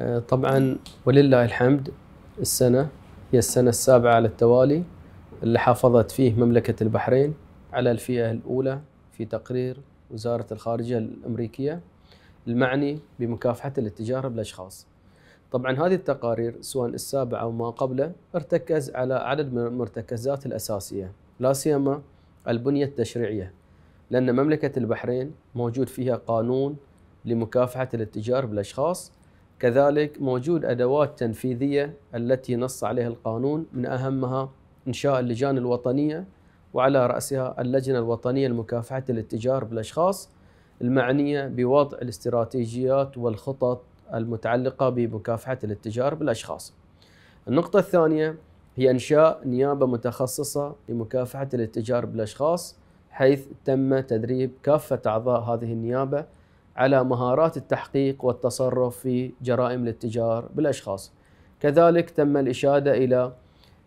آه، طبعا ولله الحمد السنة هي السنة السابعة على التوالي اللي حافظت فيه مملكة البحرين على الفئة الأولى في تقرير وزارة الخارجية الأمريكية المعني بمكافحة الاتجار بالأشخاص طبعا هذه التقارير سواء السابعة أو ما قبله ارتكز على عدد من المرتكزات الأساسية لا سيما البنية التشريعية لأن مملكة البحرين موجود فيها قانون لمكافحة الاتجار بالأشخاص كذلك موجود أدوات تنفيذية التي نص عليها القانون من أهمها إنشاء اللجان الوطنية وعلى رأسها اللجنة الوطنية لمكافحة الاتجار بالأشخاص المعنية بوضع الاستراتيجيات والخطط المتعلقة بمكافحة الاتجار بالأشخاص النقطة الثانية هي إنشاء نيابة متخصصة لمكافحة الاتجار بالأشخاص حيث تم تدريب كافة أعضاء هذه النيابة على مهارات التحقيق والتصرف في جرائم الاتجار بالاشخاص. كذلك تم الاشاده الى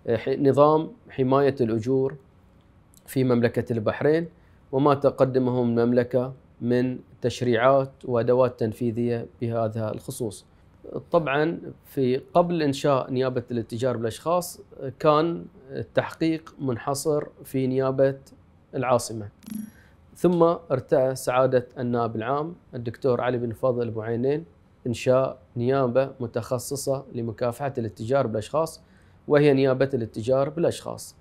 آه، نظام حمايه الاجور في مملكه البحرين وما تقدمه المملكه من تشريعات وادوات تنفيذيه بهذا الخصوص. طبعا في قبل انشاء نيابه الاتجار بالاشخاص آه، كان التحقيق منحصر في نيابه العاصمه. ثم ارتأى سعادة النائب العام الدكتور علي بن فضل أبو عينين إنشاء نيابة متخصصة لمكافحة الاتجار بالأشخاص وهي نيابة الاتجار بالأشخاص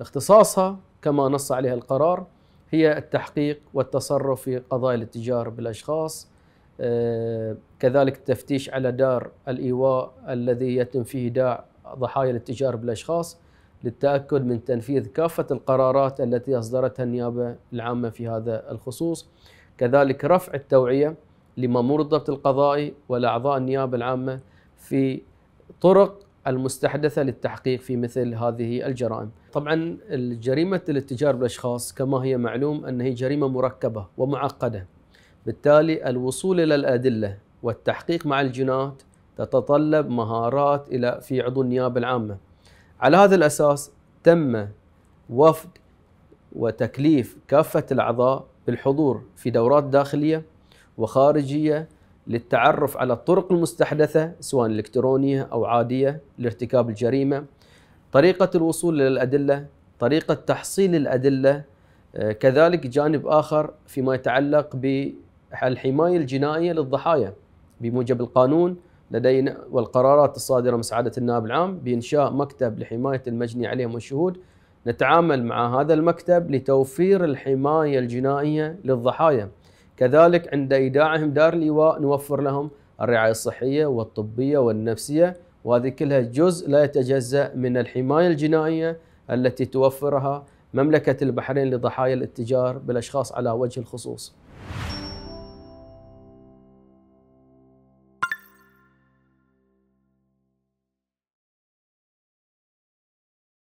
اختصاصها كما نص عليها القرار هي التحقيق والتصرف في قضايا الاتجار بالأشخاص آه، كذلك التفتيش على دار الإيواء الذي يتم فيه داع ضحايا الاتجار بالأشخاص للتأكد من تنفيذ كافة القرارات التي أصدرتها النيابة العامة في هذا الخصوص كذلك رفع التوعية لمامور الضبط القضائي والأعضاء النيابة العامة في طرق المستحدثة للتحقيق في مثل هذه الجرائم طبعا جريمة الاتجار بالأشخاص كما هي معلوم انها جريمة مركبة ومعقدة بالتالي الوصول إلى الأدلة والتحقيق مع الجنات تتطلب مهارات إلى في عضو النيابة العامة على هذا الأساس تم وفد وتكليف كافة الأعضاء بالحضور في دورات داخلية وخارجية للتعرف على الطرق المستحدثة سواء إلكترونية أو عادية لارتكاب الجريمة طريقة الوصول للأدلة طريقة تحصيل الأدلة آه، كذلك جانب آخر فيما يتعلق بالحماية الجنائية للضحايا بموجب القانون لدينا والقرارات الصادرة من سعادة النائب العام بإنشاء مكتب لحماية المجني عليهم والشهود نتعامل مع هذا المكتب لتوفير الحماية الجنائية للضحايا كذلك عند إيداعهم دار الإيواء نوفر لهم الرعاية الصحية والطبية والنفسية وهذه كلها جزء لا يتجزأ من الحماية الجنائية التي توفرها مملكة البحرين لضحايا الاتجار بالأشخاص على وجه الخصوص